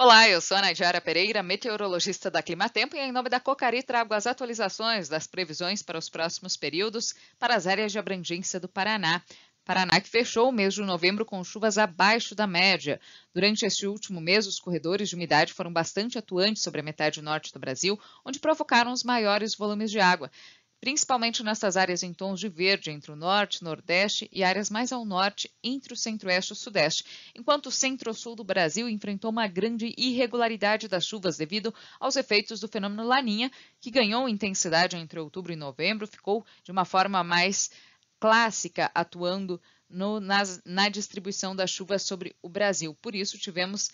Olá, eu sou a Nadiara Pereira, meteorologista da Climatempo e em nome da Cocari trago as atualizações das previsões para os próximos períodos para as áreas de abrangência do Paraná. Paraná que fechou o mês de novembro com chuvas abaixo da média. Durante este último mês, os corredores de umidade foram bastante atuantes sobre a metade norte do Brasil, onde provocaram os maiores volumes de água principalmente nessas áreas em tons de verde entre o norte, nordeste e áreas mais ao norte entre o centro-oeste e o sudeste, enquanto o centro-sul do Brasil enfrentou uma grande irregularidade das chuvas devido aos efeitos do fenômeno Laninha, que ganhou intensidade entre outubro e novembro, ficou de uma forma mais clássica atuando no, nas, na distribuição das chuvas sobre o Brasil. Por isso, tivemos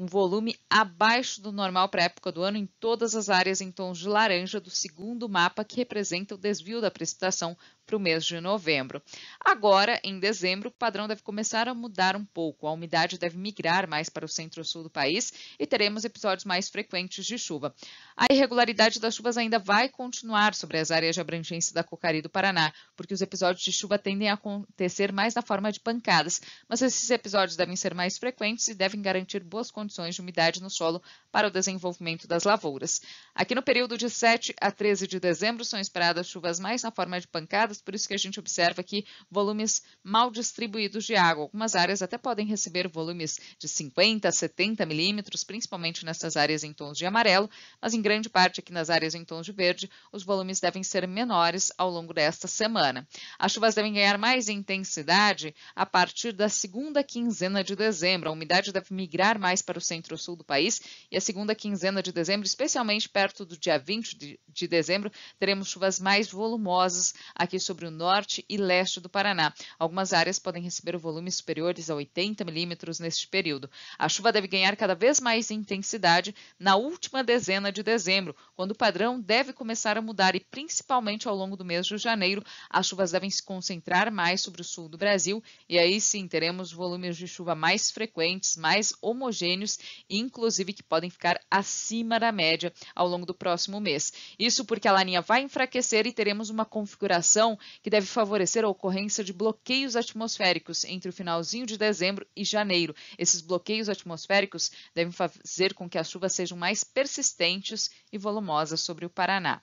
um volume abaixo do normal para a época do ano em todas as áreas em tons de laranja do segundo mapa que representa o desvio da precipitação para o mês de novembro. Agora, em dezembro, o padrão deve começar a mudar um pouco. A umidade deve migrar mais para o centro-sul do país e teremos episódios mais frequentes de chuva. A irregularidade das chuvas ainda vai continuar sobre as áreas de abrangência da Cocari do Paraná, porque os episódios de chuva tendem a acontecer mais na forma de pancadas, mas esses episódios devem ser mais frequentes e devem garantir boas condições condições de umidade no solo para o desenvolvimento das lavouras. Aqui no período de 7 a 13 de dezembro são esperadas chuvas mais na forma de pancadas, por isso que a gente observa aqui volumes mal distribuídos de água. Algumas áreas até podem receber volumes de 50 a 70 milímetros, principalmente nessas áreas em tons de amarelo, mas em grande parte aqui nas áreas em tons de verde, os volumes devem ser menores ao longo desta semana. As chuvas devem ganhar mais intensidade a partir da segunda quinzena de dezembro. A umidade deve migrar mais para o centro-sul do país, e a segunda quinzena de dezembro, especialmente perto do dia 20 de, de dezembro, teremos chuvas mais volumosas aqui sobre o norte e leste do Paraná. Algumas áreas podem receber volumes superiores a 80 milímetros neste período. A chuva deve ganhar cada vez mais intensidade na última dezena de dezembro, quando o padrão deve começar a mudar e, principalmente ao longo do mês de janeiro, as chuvas devem se concentrar mais sobre o sul do Brasil e aí sim teremos volumes de chuva mais frequentes, mais homogêneos inclusive que podem ficar acima da média ao longo do próximo mês. Isso porque a laninha vai enfraquecer e teremos uma configuração que deve favorecer a ocorrência de bloqueios atmosféricos entre o finalzinho de dezembro e janeiro. Esses bloqueios atmosféricos devem fazer com que as chuvas sejam mais persistentes e volumosas sobre o Paraná.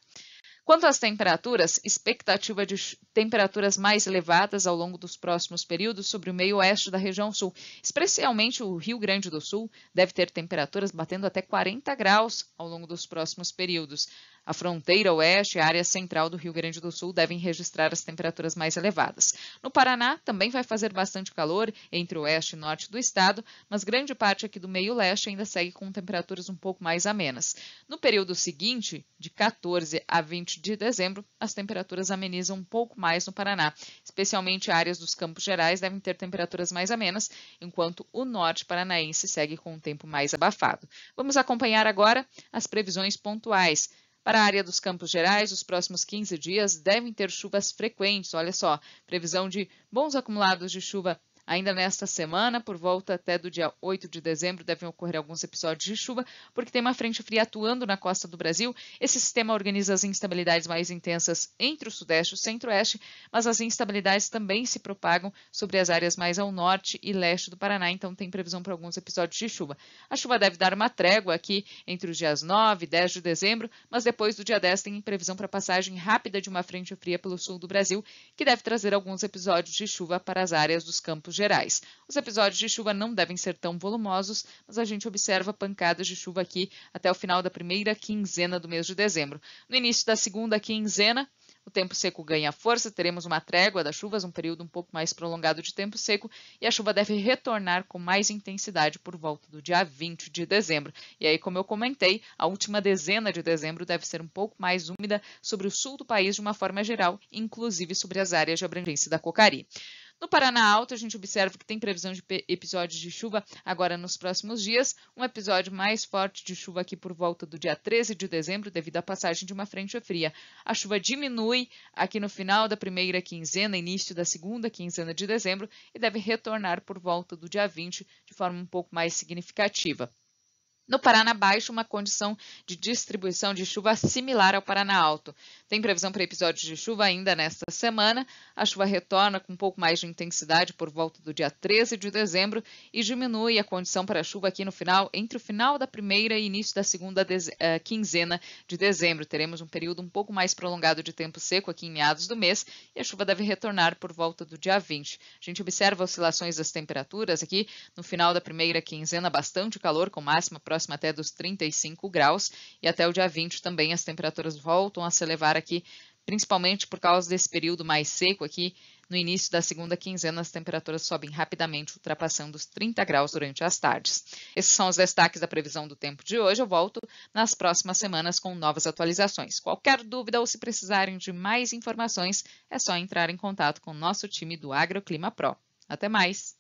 Quanto às temperaturas, expectativa de temperaturas mais elevadas ao longo dos próximos períodos sobre o meio oeste da região sul, especialmente o Rio Grande do Sul, deve ter temperaturas batendo até 40 graus ao longo dos próximos períodos. A fronteira oeste e a área central do Rio Grande do Sul devem registrar as temperaturas mais elevadas. No Paraná, também vai fazer bastante calor entre o oeste e norte do estado, mas grande parte aqui do meio leste ainda segue com temperaturas um pouco mais amenas. No período seguinte, de 14 a 20 de dezembro, as temperaturas amenizam um pouco mais no Paraná. Especialmente áreas dos Campos Gerais devem ter temperaturas mais amenas, enquanto o norte paranaense segue com um tempo mais abafado. Vamos acompanhar agora as previsões pontuais para a área dos Campos Gerais, os próximos 15 dias devem ter chuvas frequentes. Olha só, previsão de bons acumulados de chuva Ainda nesta semana, por volta até do dia 8 de dezembro, devem ocorrer alguns episódios de chuva, porque tem uma frente fria atuando na costa do Brasil. Esse sistema organiza as instabilidades mais intensas entre o Sudeste e o Centro-Oeste, mas as instabilidades também se propagam sobre as áreas mais ao norte e leste do Paraná, então tem previsão para alguns episódios de chuva. A chuva deve dar uma trégua aqui entre os dias 9 e 10 de dezembro, mas depois do dia 10 tem previsão para passagem rápida de uma frente fria pelo sul do Brasil, que deve trazer alguns episódios de chuva para as áreas dos campos gerais. Os episódios de chuva não devem ser tão volumosos, mas a gente observa pancadas de chuva aqui até o final da primeira quinzena do mês de dezembro. No início da segunda quinzena, o tempo seco ganha força, teremos uma trégua das chuvas, um período um pouco mais prolongado de tempo seco, e a chuva deve retornar com mais intensidade por volta do dia 20 de dezembro. E aí, como eu comentei, a última dezena de dezembro deve ser um pouco mais úmida sobre o sul do país de uma forma geral, inclusive sobre as áreas de abrangência da Cocari. No Paraná Alto, a gente observa que tem previsão de episódios de chuva agora nos próximos dias. Um episódio mais forte de chuva aqui por volta do dia 13 de dezembro, devido à passagem de uma frente fria. A chuva diminui aqui no final da primeira quinzena, início da segunda quinzena de dezembro, e deve retornar por volta do dia 20 de forma um pouco mais significativa. No Paraná Baixo, uma condição de distribuição de chuva similar ao Paraná Alto. Tem previsão para episódios de chuva ainda nesta semana. A chuva retorna com um pouco mais de intensidade por volta do dia 13 de dezembro e diminui a condição para chuva aqui no final, entre o final da primeira e início da segunda de... uh, eh, quinzena de dezembro. Teremos um período um pouco mais prolongado de tempo seco aqui em meados do mês e a chuva deve retornar por volta do dia 20. A gente observa oscilações das temperaturas aqui no final da primeira quinzena, bastante calor, com máxima próxima próxima até dos 35 graus, e até o dia 20 também as temperaturas voltam a se elevar aqui, principalmente por causa desse período mais seco aqui. No início da segunda quinzena, as temperaturas sobem rapidamente, ultrapassando os 30 graus durante as tardes. Esses são os destaques da previsão do tempo de hoje. Eu volto nas próximas semanas com novas atualizações. Qualquer dúvida ou se precisarem de mais informações, é só entrar em contato com nosso time do Agroclima Pro. Até mais!